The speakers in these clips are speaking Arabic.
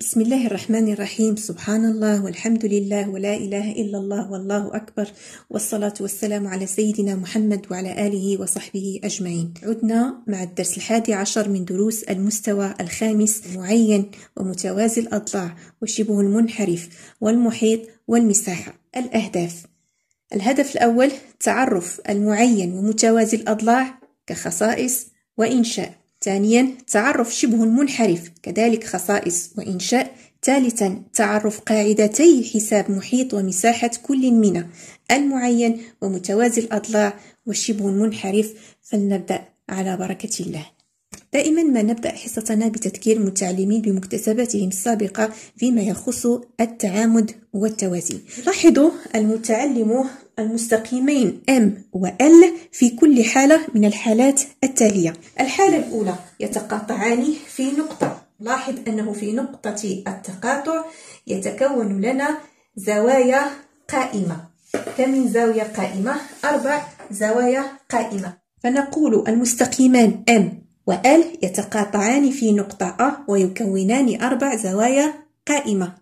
بسم الله الرحمن الرحيم سبحان الله والحمد لله ولا إله إلا الله والله أكبر والصلاة والسلام على سيدنا محمد وعلى آله وصحبه أجمعين عدنا مع الدرس الحادي عشر من دروس المستوى الخامس معين ومتوازي الأضلاع وشبه المنحرف والمحيط والمساحة الأهداف الهدف الأول تعرف المعين ومتوازي الأضلاع كخصائص وإنشاء ثانيا تعرف شبه المنحرف كذلك خصائص وإنشاء ثالثا تعرف قاعدتي حساب محيط ومساحة كل منها المعين ومتوازي الأضلاع وشبه المنحرف فلنبدأ على بركة الله دائما ما نبدأ حصتنا بتذكير المتعلمين بمكتسباتهم السابقة فيما يخص التعامد والتوازي لاحظوا المتعلم المستقيمين M و L في كل حالة من الحالات التالية الحالة الأولى يتقاطعان في نقطة لاحظ أنه في نقطة التقاطع يتكون لنا زوايا قائمة كم من زاوية قائمة؟ أربع زوايا قائمة فنقول المستقيمان M و L يتقاطعان في نقطة A ويكونان أربع زوايا قائمة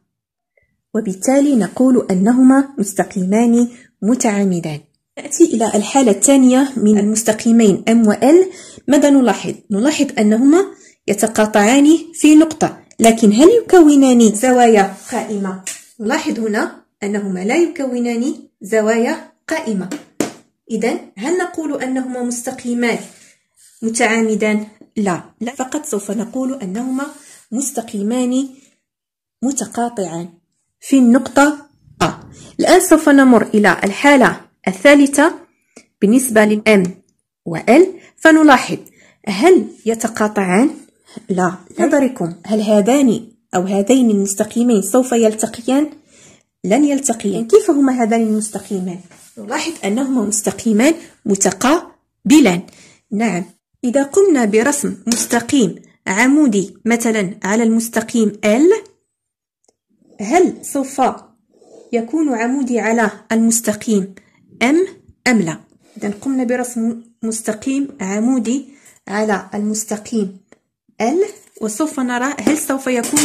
وبالتالي نقول أنهما مستقيمان متعامدان نأتي إلى الحالة الثانية من المستقيمين M و L ماذا نلاحظ؟ نلاحظ أنهما يتقاطعان في نقطة لكن هل يكونان زوايا قائمة؟ نلاحظ هنا أنهما لا يكونان زوايا قائمة إذا هل نقول أنهما مستقيمان متعامدان؟ لا لا فقط سوف نقول أنهما مستقيمان متقاطعان في النقطة آه. الآن سوف نمر إلى الحالة الثالثة بالنسبة و وL فنلاحظ هل يتقاطعان؟ لا نظركم هل هذان أو هذين المستقيمين سوف يلتقيان؟ لن يلتقيان كيف هما هذان المستقيمان؟ نلاحظ أنهما مستقيمان متقابلان نعم إذا قمنا برسم مستقيم عمودي مثلا على المستقيم L هل سوف يكون عمودي على المستقيم أم أم لا إذا قمنا برسم مستقيم عمودي على المستقيم ال وسوف نرى هل سوف يكون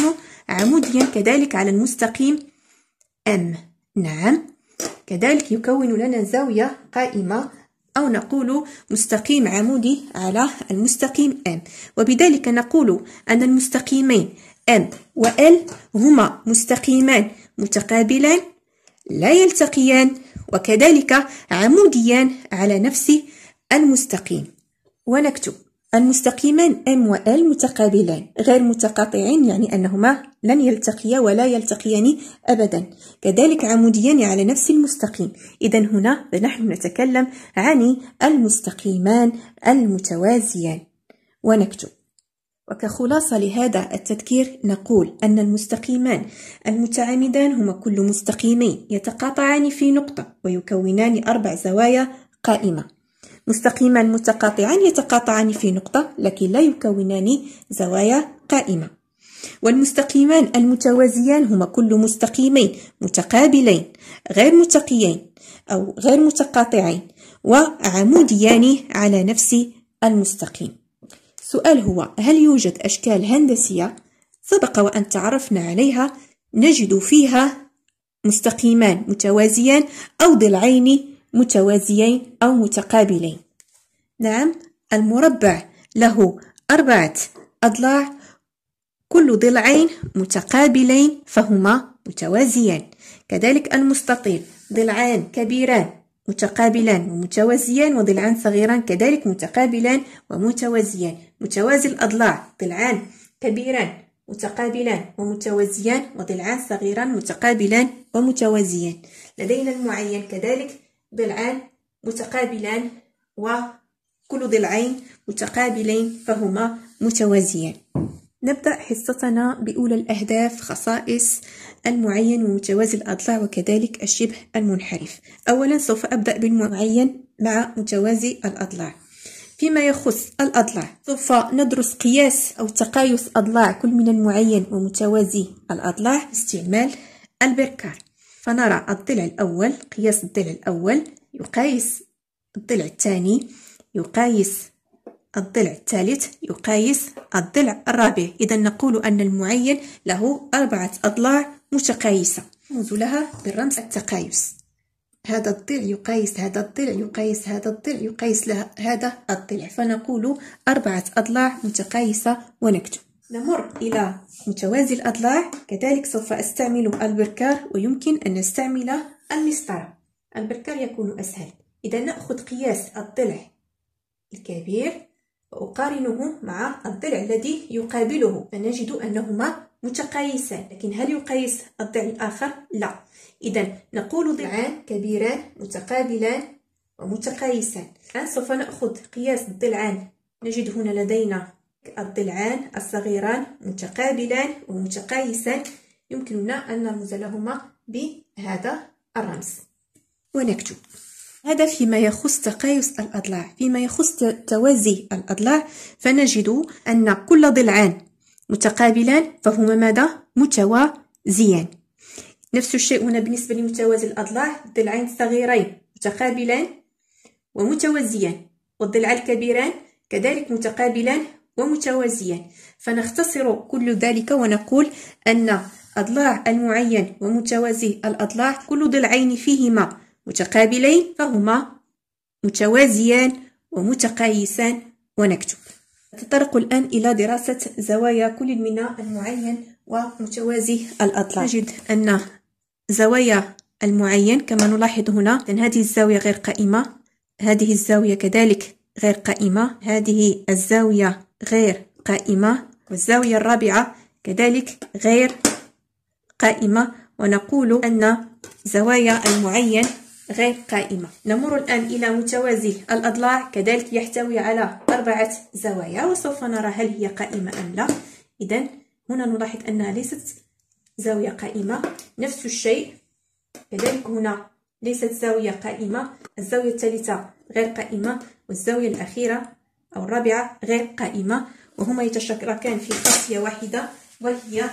عموديا كذلك على المستقيم أم نعم كذلك يكون لنا زاوية قائمة أو نقول مستقيم عمودي على المستقيم ام وبذلك نقول أن المستقيمين ام وال هما مستقيمان متقابلان لا يلتقيان وكذلك عموديان على نفس المستقيم ونكتب المستقيمان M و L متقابلان غير متقاطعين يعني أنهما لن يلتقيا ولا يلتقيان أبدا كذلك عموديان على نفس المستقيم إذا هنا نحن نتكلم عن المستقيمان المتوازيان ونكتب وكخلاصة لهذا التذكير نقول أن المستقيمان المتعامدان هما كل مستقيمين يتقاطعان في نقطة ويكونان أربع زوايا قائمة مستقيمان متقاطعان يتقاطعان في نقطة لكن لا يكونان زوايا قائمة والمستقيمان المتوازيان هما كل مستقيمين متقابلين غير متقيين أو غير متقاطعين وعموديان على نفس المستقيم سؤال هو هل يوجد أشكال هندسية سبق وأن تعرفنا عليها نجد فيها مستقيمان متوازيان أو ضلعين متوازيين أو متقابلين نعم المربع له أربعة أضلاع كل ضلعين متقابلين فهما متوازيان كذلك المستطيل ضلعان كبيران متقابلان ومتوازيان وضلعان صغيران كذلك متقابلان ومتوازيان متوازي الأضلاع ضلعان كبيران متقابلان ومتوازيان وضلعان صغيران متقابلان ومتوازيان لدينا المعين كذلك ضلعان متقابلان وكل ضلعين متقابلين فهما متوازيان نبدأ حصتنا بأولى الأهداف خصائص المعين ومتوازي الأضلاع وكذلك الشبه المنحرف أولا سوف أبدأ بالمعين مع متوازي الأضلاع فيما يخص الأضلاع سوف ندرس قياس أو تقايس أضلاع كل من المعين ومتوازي الأضلاع باستعمال البركار فنرى الضلع الأول قياس الضلع الأول يقايس الضلع الثاني يقايس الضلع الثالث يقايس الضلع الرابع إذا نقول أن المعين له أربعة أضلاع متقايسة نرمز لها بالرمز التقايس هذا الضلع يقايس هذا الضلع يقايس هذا الضلع يقايس له هذا الضلع فنقول أربعة أضلاع متقايسة ونكتب نمر إلى متوازي الأضلاع كذلك سوف أستعمل البركار ويمكن أن نستعمل المسطرة البركار يكون أسهل إذا نأخذ قياس الضلع الكبير أقارنه مع الضلع الذي يقابله فنجد أنهما متقايسان لكن هل يقايس الضلع الآخر؟ لا إذا نقول ضلعان كبيران متقابلان ومتقايسان الآن سوف نأخذ قياس الضلعان نجد هنا لدينا الضلعان الصغيران متقابلان ومتقايسان يمكننا أن نرمز لهما بهذا الرمز ونكتب هذا فيما يخص تقايس الأضلاع فيما يخص توازي الأضلاع فنجد أن كل ضلعان متقابلان فهما ماذا؟ متوازيان نفس الشيء هنا بالنسبة لمتوازي الأضلاع الضلعين الصغيرين متقابلان ومتوازيان والضلع الكبيران كذلك متقابلان ومتوازيان فنختصر كل ذلك ونقول أن أضلاع المعين ومتوازي الأضلاع كل ضلعين فيهما متقابلين فهما متوازيان ومتقايسان ونكتب نتطرق الآن إلى دراسة زوايا كل من المعين ومتوازي الأضلاع نجد أن زوايا المعين كما نلاحظ هنا إن هذه الزاوية غير قائمة هذه الزاوية كذلك غير قائمة هذه الزاوية غير قائمة والزاوية الرابعة كذلك غير قائمة ونقول أن زوايا المعين غير قائمة نمر الآن إلى متوازي الأضلاع كذلك يحتوي على أربعة زوايا وسوف نرى هل هي قائمة أم لا إذا هنا نلاحظ أنها ليست زاوية قائمة نفس الشيء كذلك هنا ليست زاوية قائمة الزاوية الثالثة غير قائمة والزاوية الأخيرة أو الرابعة غير قائمة وهما يتشاركان في قصية واحدة وهي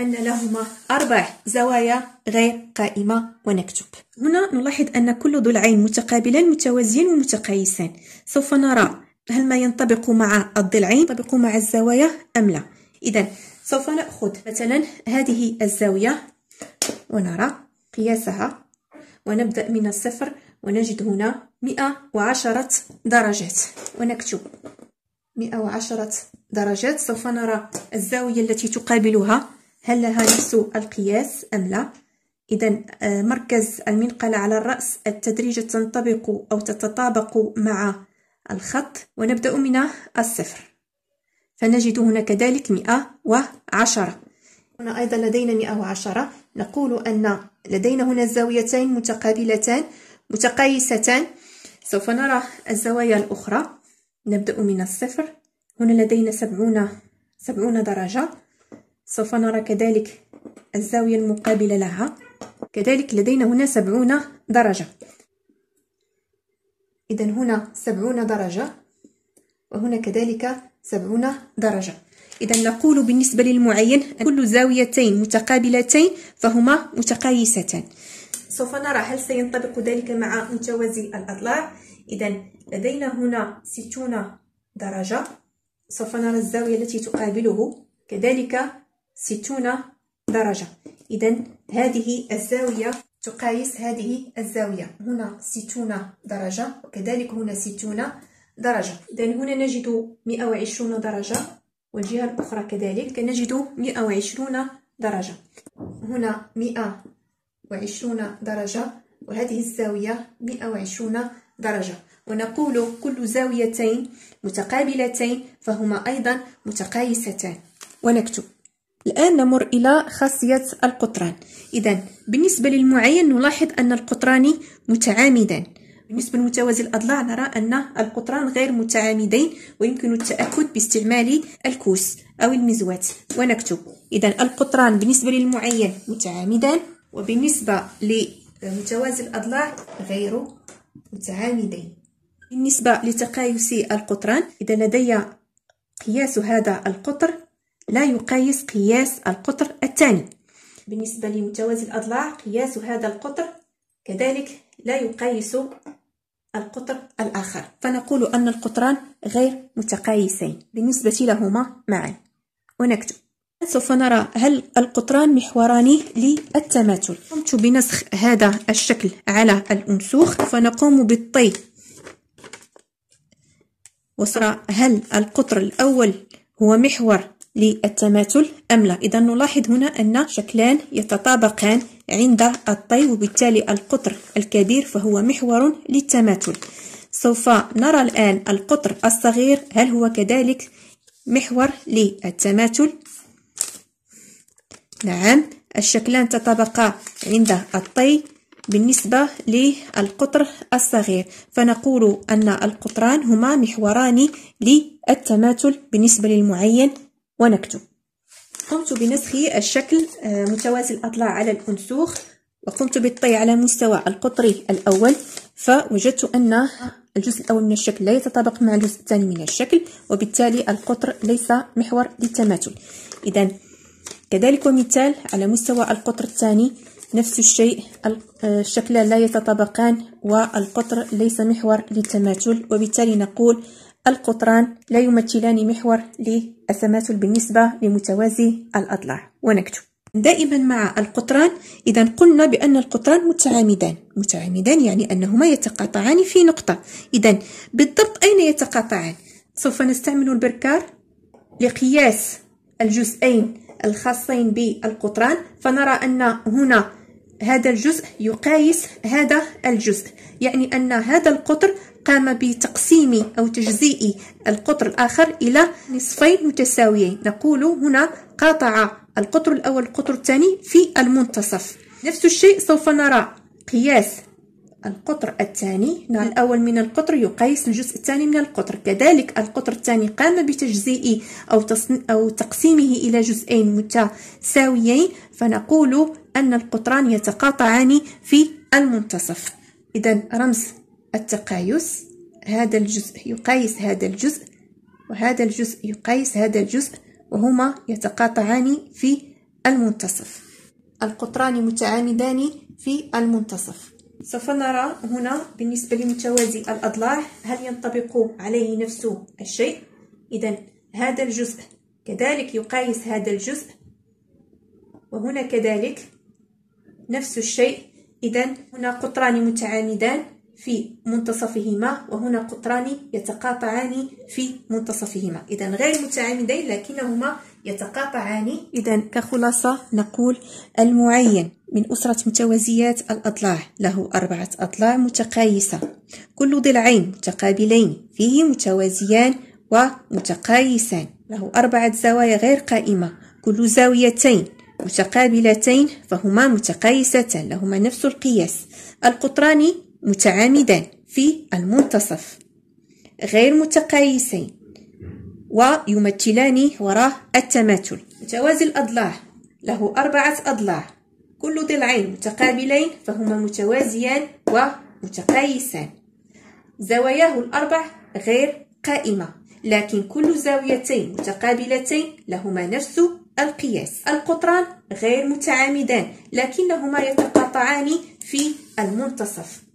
أن لهما أربع زوايا غير قائمة ونكتب هنا نلاحظ أن كل ضلعين متقابلان متوازيان ومتقايسان سوف نرى هل ما ينطبق مع الضلعين ينطبق مع الزوايا أم لا إذا سوف نأخذ مثلا هذه الزاوية ونرى قياسها ونبدأ من الصفر ونجد هنا 110 درجات ونكتب 110 درجات سوف نرى الزاوية التي تقابلها هل لها نفس القياس أم لا إذا آه، مركز المنقلة على الرأس التدريجة تنطبق أو تتطابق مع الخط ونبدأ من الصفر فنجد هنا كذلك 110 هنا أيضا لدينا 110 نقول أن لدينا هنا زاويتين متقابلتان متقايستان سوف نرى الزوايا الأخرى نبدأ من الصفر هنا لدينا 70 70 درجة سوف نرى كذلك الزاوية المقابلة لها كذلك لدينا هنا سبعون درجة إذا هنا سبعون درجة وهنا كذلك سبعون درجة إذا نقول بالنسبة للمعين كل زاويتين متقابلتين فهما متقايستان سوف نرى هل سينطبق ذلك مع متوازي الأضلاع إذا لدينا هنا ستون درجة سوف نرى الزاوية التي تقابله كذلك ستون درجة إذا هذه الزاوية تقايس هذه الزاوية هنا ستون درجة وكذلك هنا ستون درجة إذا هنا نجد مئة وعشرون درجة والجهة الأخرى كذلك نجد مئة وعشرون درجة هنا مئة وعشرون درجة وهذه الزاوية مئة وعشرون درجة ونقول كل زاويتين متقابلتين فهما أيضا متقايستان ونكتب الآن نمر إلى خاصية القطران إذا بالنسبة للمعين نلاحظ أن القطران متعامدان بالنسبة لمتوازي الأضلاع نرى أن القطران غير متعامدين ويمكن التأكد باستعمال الكوس أو المزوات ونكتب إذا القطران بالنسبة للمعين متعامدان وبالنسبة لمتوازي الأضلاع غير متعامدين بالنسبة لتقايس القطران إذا لدي قياس هذا القطر لا يقايس قياس القطر الثاني بالنسبة لمتوازي الأضلاع قياس هذا القطر كذلك لا يقايس القطر الآخر فنقول أن القطران غير متقايسين بالنسبة لهما معا ونكتب سوف نرى هل القطران محوران للتماثل قمت بنسخ هذا الشكل على الأنسوخ فنقوم بالطي وصرى هل القطر الأول هو محور للتماثل أم لا إذا نلاحظ هنا أن شكلان يتطابقان عند الطي وبالتالي القطر الكبير فهو محور للتماثل سوف نرى الآن القطر الصغير هل هو كذلك محور للتماثل نعم الشكلان تطابقا عند الطي بالنسبة للقطر الصغير فنقول أن القطران هما محوران للتماثل بالنسبة للمعين ونكتب قمت بنسخ الشكل آه، متوازي الأضلاع على الأنسوخ وقمت بالطي على مستوى القطري الأول فوجدت أن الجزء الأول من الشكل لا يتطابق مع الجزء الثاني من الشكل وبالتالي القطر ليس محور للتماثل إذا كذلك ومثال على مستوى القطر الثاني نفس الشيء آه، الشكلان لا يتطابقان والقطر ليس محور للتماثل وبالتالي نقول القطران لا يمثلان محور للتماثل بالنسبة لمتوازي الأضلاع ونكتب دائما مع القطران إذا قلنا بأن القطران متعامدان متعامدان يعني أنهما يتقاطعان في نقطة إذا بالضبط أين يتقاطعان سوف نستعمل البركار لقياس الجزئين الخاصين بالقطران فنرى أن هنا هذا الجزء يقايس هذا الجزء يعني أن هذا القطر قام بتقسيم أو تجزيء القطر الآخر إلى نصفين متساويين نقول هنا قاطع القطر الأول القطر الثاني في المنتصف نفس الشيء سوف نرى قياس القطر الثاني نعم. الأول من القطر يقيس الجزء الثاني من القطر كذلك القطر الثاني قام بتجزيء أو, تصن... أو تقسيمه إلى جزئين متساويين فنقول أن القطران يتقاطعان في المنتصف إذا رمز التقايس هذا الجزء يقايس هذا الجزء وهذا الجزء يقايس هذا الجزء وهما يتقاطعان في المنتصف القطران متعامدان في المنتصف سوف نرى هنا بالنسبة لمتوازي الأضلاع هل ينطبق عليه نفس الشيء إذا هذا الجزء كذلك يقايس هذا الجزء وهنا كذلك نفس الشيء إذا هنا قطران متعامدان في منتصفهما وهنا قطران يتقاطعان في منتصفهما إذا غير متعامدين لكنهما يتقاطعان إذا كخلاصة نقول المعين من أسرة متوازيات الأضلاع له أربعة أضلاع متقايسة كل ضلعين متقابلين فيه متوازيان ومتقايسان له أربعة زوايا غير قائمة كل زاويتين متقابلتين فهما متقايستان لهما نفس القياس القطران متعامدان في المنتصف غير متقايسين ويمثلان وراء التماثل متوازي الأضلاع له أربعة أضلاع كل ضلعين متقابلين فهما متوازيان ومتقايسان زواياه الأربع غير قائمة لكن كل زاويتين متقابلتين لهما نفس القياس القطران غير متعامدان لكنهما يتقاطعان في المنتصف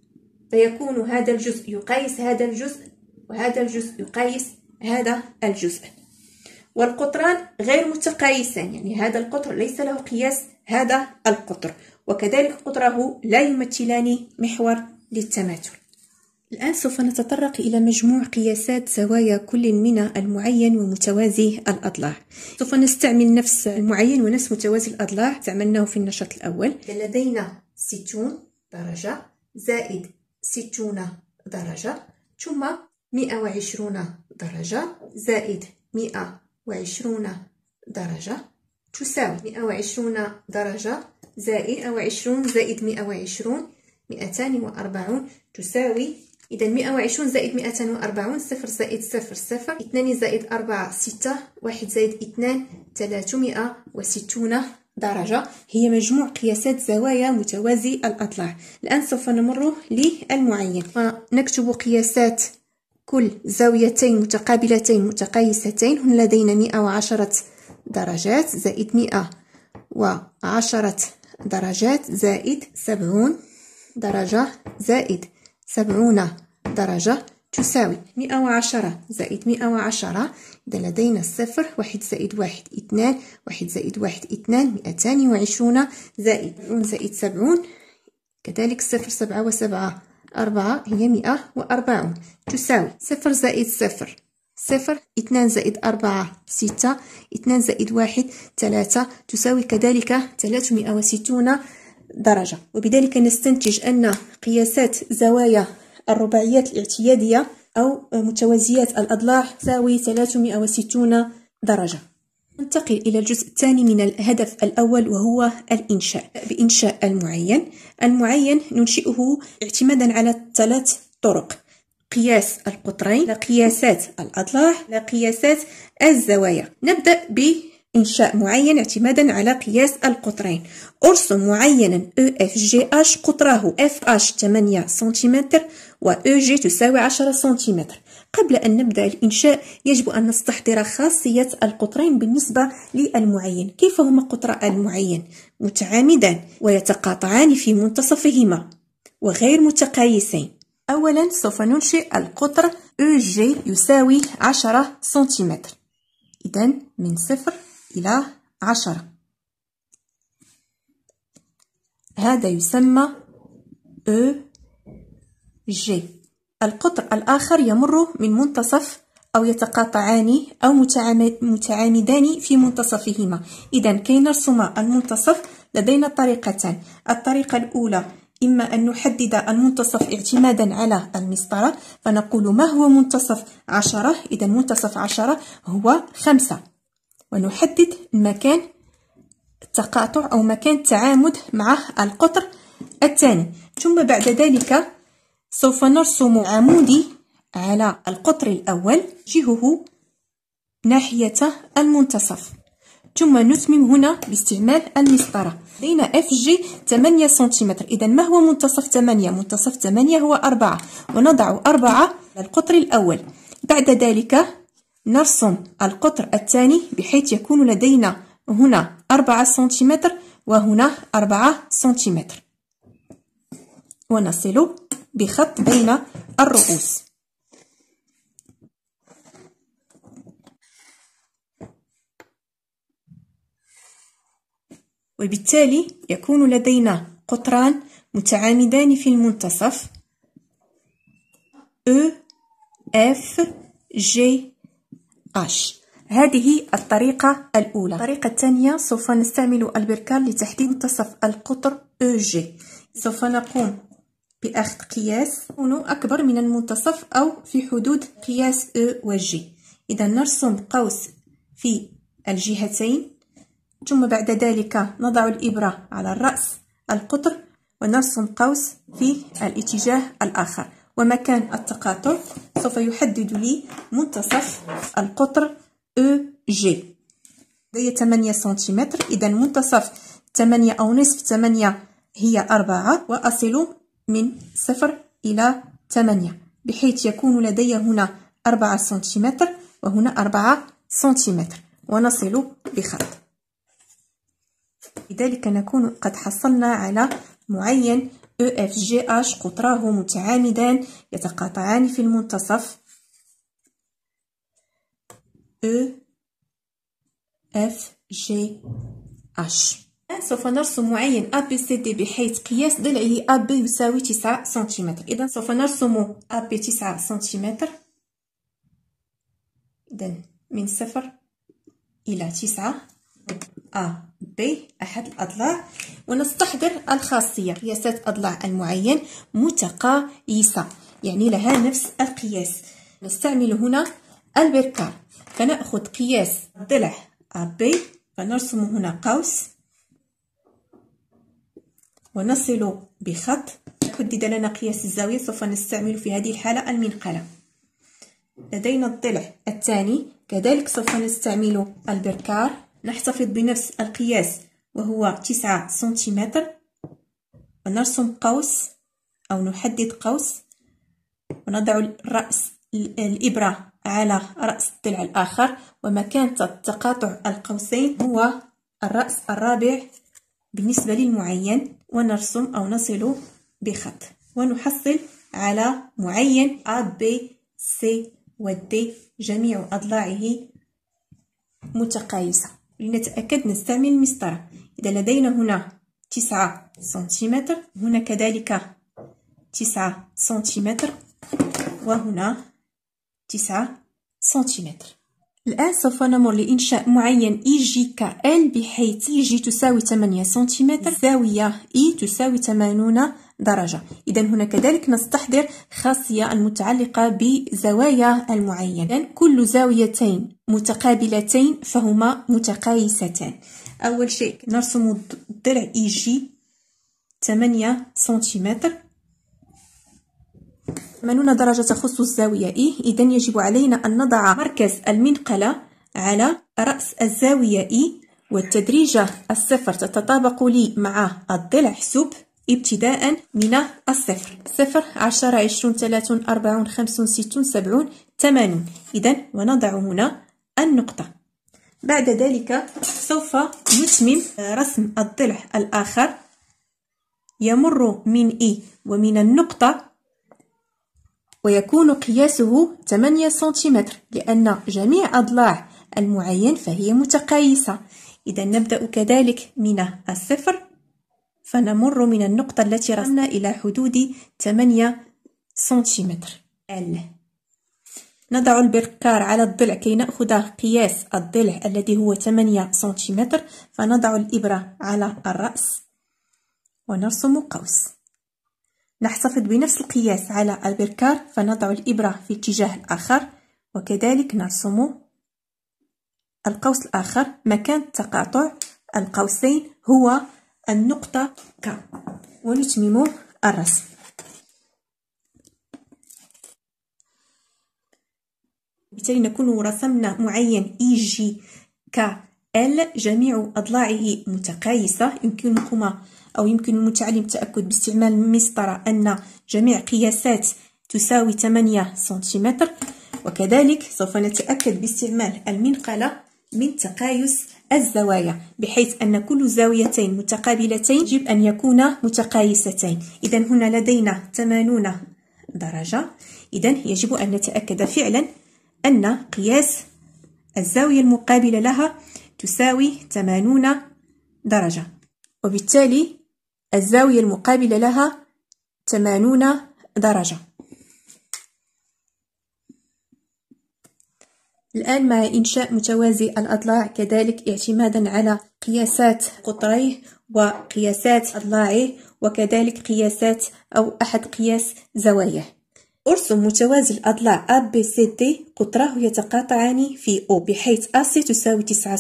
فيكون هذا الجزء يقايس هذا الجزء وهذا الجزء يقايس هذا الجزء والقطران غير متقايسان يعني هذا القطر ليس له قياس هذا القطر وكذلك قطره لا يمثلان محور للتماثل الآن سوف نتطرق إلى مجموع قياسات زوايا كل من المعين ومتوازي الأضلاع سوف نستعمل نفس المعين ونفس متوازي الأضلاع استعملناه في النشاط الأول لدينا 60 درجة زائد ستون درجة ثم مئة وعشرون درجة زائد مئة وعشرون درجة تساوي مئة وعشرون درجة زائد أو عشرون زائد مئة وعشرون مئتان وأربعون تساوي إذا مئة وعشرون زائد مئتان وأربعون صفر زائد صفر صفر اثنان زائد أربعة ستة واحد زائد اثنان ثلاثمائة وستون درجة هي مجموع قياسات زوايا متوازي الأضلاع الآن سوف نمر للمعين نكتب قياسات كل زاويتين متقابلتين متقايستين هنا لدينا 110 درجات زائد 110 درجات زائد 70 درجة زائد 70 درجة تساوي مئة وعشرة زائد مئة وعشرة إذا لدينا الصفر واحد زائد واحد اثنان واحد زائد واحد اثنان مئتان وعشرون زائد سبعون زائد سبعون كذلك صفر سبعة وسبعة أربعة هي مئة وأربعون تساوي صفر زائد صفر صفر اثنان زائد أربعة ستة اثنان زائد واحد ثلاثة تساوي كذلك ثلاثمائة وستون درجة وبذلك نستنتج أن قياسات زوايا الرباعيات الاعتيادية أو متوازيات الأضلاع تساوي 360 درجة ننتقل إلى الجزء الثاني من الهدف الأول وهو الإنشاء بإنشاء المعين المعين ننشئه اعتمادا على ثلاث طرق قياس القطرين لقياسات الأضلاع لقياسات الزوايا نبدأ ب إنشاء معين اعتمادا على قياس القطرين أرسم معينا EFGH قطره FH 8 سنتيمتر و EG تساوي 10 سنتيمتر قبل أن نبدأ الإنشاء يجب أن نستحضر خاصية القطرين بالنسبة للمعين كيف هما قطر المعين متعامدان ويتقاطعان في منتصفهما وغير متقايسين أولا سوف ننشئ القطر EG يساوي 10 سنتيمتر إذا من صفر إلى عشرة هذا يسمى أو جي القطر الآخر يمر من منتصف أو يتقاطعان أو متعامدان في منتصفهما إذا كي نرسم المنتصف لدينا طريقتان الطريقة الأولى إما أن نحدد المنتصف اعتمادا على المسطرة فنقول ما هو منتصف عشرة إذا منتصف عشرة هو خمسة ونحدد مكان التقاطع أو مكان التعامد مع القطر الثاني ثم بعد ذلك سوف نرسم عمودي على القطر الأول جهه ناحية المنتصف ثم نتمم هنا باستعمال المسطرة لدينا اف جي 8 سنتيمتر إذا ما هو منتصف 8 منتصف 8 هو 4 ونضع 4 للقطر الأول بعد ذلك نرسم القطر الثاني بحيث يكون لدينا هنا أربعة سنتيمتر وهنا أربعة سنتيمتر ونصل بخط بين الرؤوس وبالتالي يكون لدينا قطران متعامدان في المنتصف E F G قاش هذه الطريقة الأولى الطريقة الثانية سوف نستعمل البركال لتحديد منتصف القطر EG سوف نقوم بأخذ قياس يكون أكبر من المنتصف أو في حدود قياس E و G إذا نرسم قوس في الجهتين ثم بعد ذلك نضع الإبرة على الرأس القطر ونرسم قوس في الاتجاه الآخر ومكان التقاطع سوف يحدد لي منتصف القطر او e EG هي 8 سنتيمتر إذا منتصف 8 أو نصف 8 هي 4 وأصل من 0 إلى 8 بحيث يكون لدي هنا 4 سنتيمتر وهنا 4 سنتيمتر ونصل بخط لذلك نكون قد حصلنا على معين اف جي اش قطراه متعامدان يتقاطعان في المنتصف اف جي اش سوف نرسم معين أ سي دي بحيث قياس ضلعه أ بي يساوي 9 سنتيمتر إذا سوف نرسم أ بي 9 سنتيمتر إذا من 0 إلى 9 أ آه، بي أحد الأضلاع ونستحضر الخاصية قياسات أضلاع المعين متقايسة يعني لها نفس القياس نستعمل هنا البركار فنأخذ قياس الضلع ا آه، بي فنرسم هنا قوس ونصل بخط حدد لنا قياس الزاوية سوف نستعمل في هذه الحالة المنقلة لدينا الضلع الثاني كذلك سوف نستعمل البركار نحتفظ بنفس القياس وهو تسعة سنتيمتر ونرسم قوس أو نحدد قوس ونضع الرأس الإبرة على رأس الضلع الآخر ومكان تقاطع القوسين هو الرأس الرابع بالنسبة للمعين ونرسم أو نصل بخط ونحصل على معين A B C و D جميع أضلاعه متقايسة لنتأكد نستعمل المسطرة إذا لدينا هنا تسعة سنتيمتر هنا كذلك تسعة سنتيمتر وهنا تسعة سنتيمتر الآن سوف نمر لإنشاء معين إي جي كال بحيث إي e جي تساوي 8 سنتيمتر زاوية إي e تساوي 80 درجة إذا هنا كذلك نستحضر خاصية المتعلقة بزوايا المعين إذن كل زاويتين متقابلتين فهما متقايستان أول شيء نرسم الضلع إي جي 8 سنتيمتر 80 درجة تخص الزاوية إي إذا يجب علينا أن نضع مركز المنقلة على رأس الزاوية إي والتدريجة الصفر تتطابق لي مع الضلع حسب ابتداء من الصفر صفر عشرة عشرون ثلاثون أربعون خمسون ستون سبعون ثمانون إذا ونضع هنا النقطة بعد ذلك سوف نتمم رسم الضلع الآخر يمر من إي ومن النقطة ويكون قياسه 8 سنتيمتر لأن جميع أضلاع المعين فهي متقايسة إذا نبدأ كذلك من الصفر فنمر من النقطة التي رسمنا إلى حدود 8 سنتيمتر ال نضع البركار على الضلع كي نأخذ قياس الضلع الذي هو 8 سنتيمتر فنضع الإبرة على الرأس ونرسم قوس نحتفظ بنفس القياس على البركار فنضع الإبرة في اتجاه الآخر وكذلك نرسم القوس الآخر مكان تقاطع القوسين هو النقطة ك ونتمم الرسم بالتالي نكون رسمنا معين إي جي ك ال جميع أضلاعه متقايسة يمكنكما أو يمكن المتعلم التأكد باستعمال المسطرة أن جميع قياسات تساوي 8 سنتيمتر وكذلك سوف نتأكد باستعمال المنقلة من تقايس الزوايا بحيث أن كل زاويتين متقابلتين يجب أن يكون متقايستين إذا هنا لدينا 80 درجة إذا يجب أن نتأكد فعلا أن قياس الزاوية المقابلة لها تساوي 80 درجة وبالتالي الزاوية المقابلة لها 80 درجة الآن مع إنشاء متوازي الأضلاع كذلك اعتمادا على قياسات قطريه وقياسات أضلاعه وكذلك قياسات أو أحد قياس زواياه أرسم متوازي الأضلاع ABCD قطراه يتقاطعان في O بحيث AC تساوي 9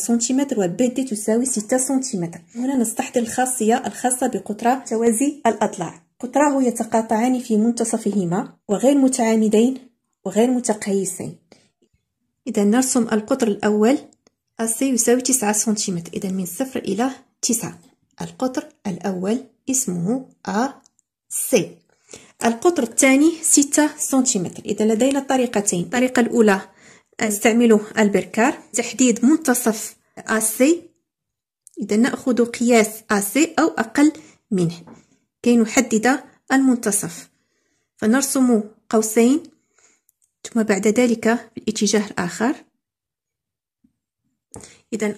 و BD تساوي 6 سنتيمتر هنا نستحضر الخاصية الخاصة بقطرة متوازي الأضلاع قطراه يتقاطعان في منتصفهما وغير متعامدين وغير متقيسين إذا نرسم القطر الأول AC يساوي تسعة سنتيمتر إذا من صفر إلى تسعة القطر الأول اسمه AC القطر الثاني ستة سنتيمتر إذا لدينا طريقتين الطريقة الأولى نستعمل البركار تحديد منتصف AC إذا نأخذ قياس AC أو أقل منه كي نحدد المنتصف فنرسم قوسين ثم بعد ذلك بالاتجاه الآخر إذا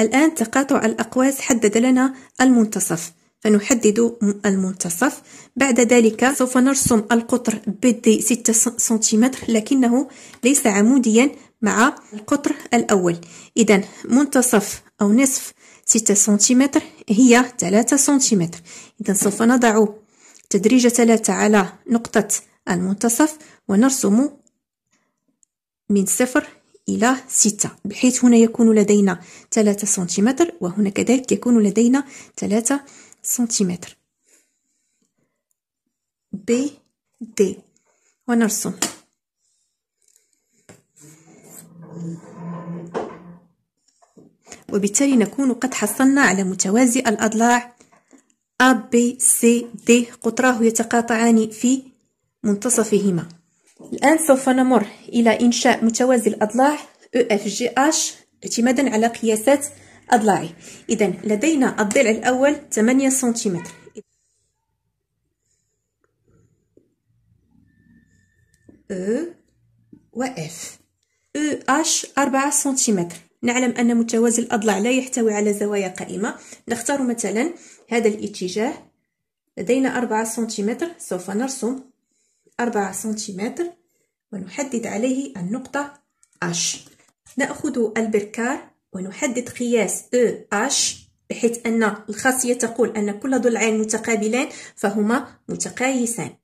الآن تقاطع الأقواس حدد لنا المنتصف فنحدد المنتصف بعد ذلك سوف نرسم القطر بدي 6 سنتيمتر لكنه ليس عموديا مع القطر الأول إذا منتصف أو نصف 6 سنتيمتر هي 3 سنتيمتر إذا سوف نضع تدريج 3 على نقطة المنتصف ونرسم من صفر إلى ستة بحيث هنا يكون لدينا ثلاثة سنتيمتر وهنا كذلك يكون لدينا ثلاثة سنتيمتر ب د ونرسم وبالتالي نكون قد حصلنا على متوازي الأضلاع أ ب سي د قطراه يتقاطعان في منتصفهما الآن سوف نمر إلى إنشاء متوازي الأضلاع EFGH اعتمادا على قياسات أضلاعي إذا لدينا الضلع الأول 8 سنتيمتر E و F أ H 4 سنتيمتر نعلم أن متوازي الأضلاع لا يحتوي على زوايا قائمة نختار مثلا هذا الاتجاه لدينا 4 سنتيمتر سوف نرسم أربعة سنتيمتر ونحدد عليه النقطة H نأخذ البركار ونحدد قياس EH بحيث أن الخاصية تقول أن كل ضلعين متقابلان فهما متقايسان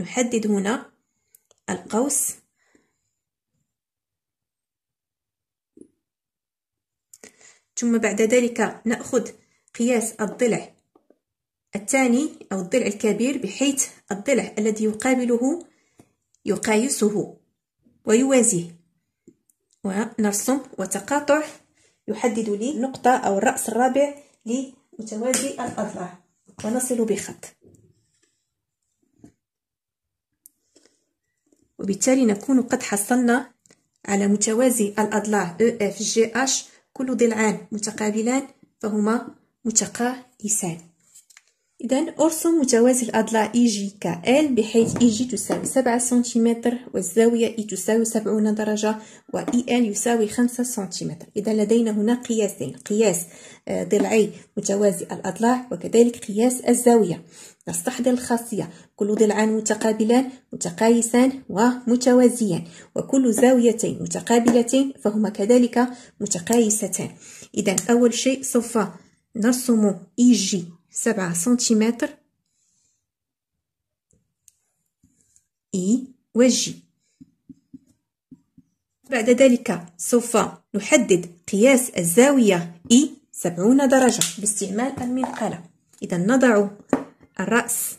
نحدد هنا القوس ثم بعد ذلك نأخذ قياس الضلع الثاني أو الضلع الكبير بحيث الضلع الذي يقابله يقايسه ويوازيه ونرسم وتقاطع يحدد لي النقطة أو الرأس الرابع لمتوازي الأضلاع ونصل بخط وبالتالي نكون قد حصلنا على متوازي الأضلاع EFGH كل ضلعان متقابلان فهما متقايسان إذا أرسم متوازي الأضلاع إي جي كآل بحيث إي جي تساوي سبعة سنتيمتر والزاوية إي تساوي سبعون درجة و آل يساوي خمسة سنتيمتر إذا لدينا هنا قياسين قياس آه، ضلعي متوازي الأضلاع وكذلك قياس الزاوية نستحضر الخاصية كل ضلعان متقابلان متقايسان ومتوازيان وكل زاويتين متقابلتين فهما كذلك متقايستان إذا أول شيء سوف نرسم إي جي سبعة سنتيمتر إي وجي بعد ذلك سوف نحدد قياس الزاوية إي سبعون درجة باستعمال المنقلة إذا نضع الرأس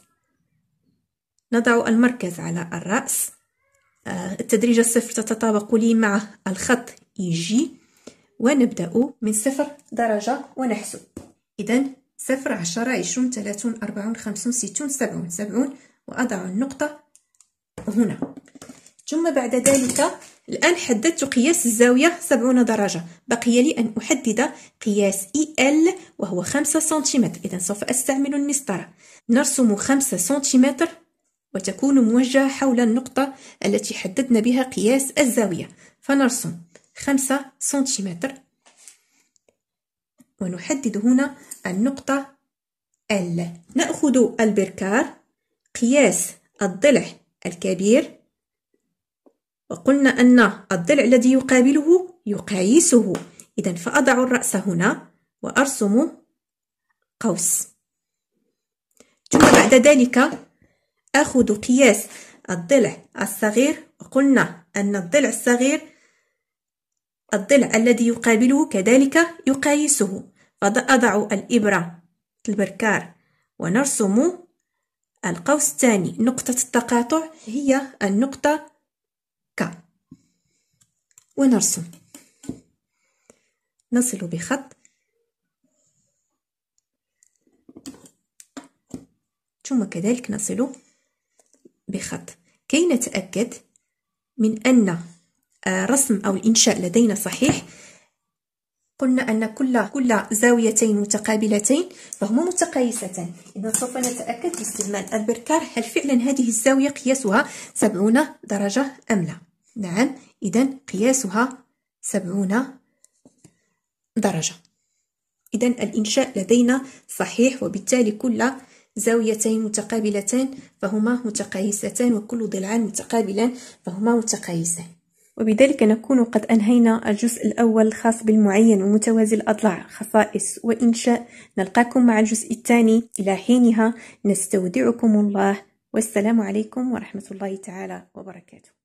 نضع المركز على الرأس آه، التدريجة الصفر تتطابق لي مع الخط إي جي ونبدأ من صفر درجة ونحسب إذا صفر عشرة عشرون ثلاثون أربعون خمسون ستون سبعون سبعون وأضع النقطة هنا ثم بعد ذلك الآن حددت قياس الزاوية سبعون درجة بقي لي أن أحدد قياس إل e وهو خمسة سنتيمتر إذا سوف أستعمل المسطرة نرسم خمسة سنتيمتر وتكون موجهة حول النقطة التي حددنا بها قياس الزاوية فنرسم خمسة سنتيمتر ونحدد هنا النقطة L نأخذ البركار قياس الضلع الكبير وقلنا أن الضلع الذي يقابله يقايسه إذا فأضع الرأس هنا وأرسم قوس ثم بعد ذلك أخذ قياس الضلع الصغير وقلنا أن الضلع الصغير الضلع الذي يقابله كذلك يقايسه فأضع الإبرة البركار ونرسم القوس الثاني نقطة التقاطع هي النقطة ك ونرسم نصل بخط ثم كذلك نصل بخط كي نتأكد من أن رسم أو الإنشاء لدينا صحيح قلنا أن كل كل زاويتين متقابلتين فهما متقايستان إذا سوف نتأكد باستعمال البركار هل فعلا هذه الزاوية قياسها 70 درجة أم لا نعم إذا قياسها 70 درجة إذا الإنشاء لدينا صحيح وبالتالي كل زاويتين متقابلتان فهما متقايستان وكل ضلعان متقابلان فهما متقايسان وبذلك نكون قد أنهينا الجزء الأول الخاص بالمعين ومتوازي الأضلاع خصائص وإنشاء نلقاكم مع الجزء الثاني إلى حينها نستودعكم الله والسلام عليكم ورحمة الله تعالى وبركاته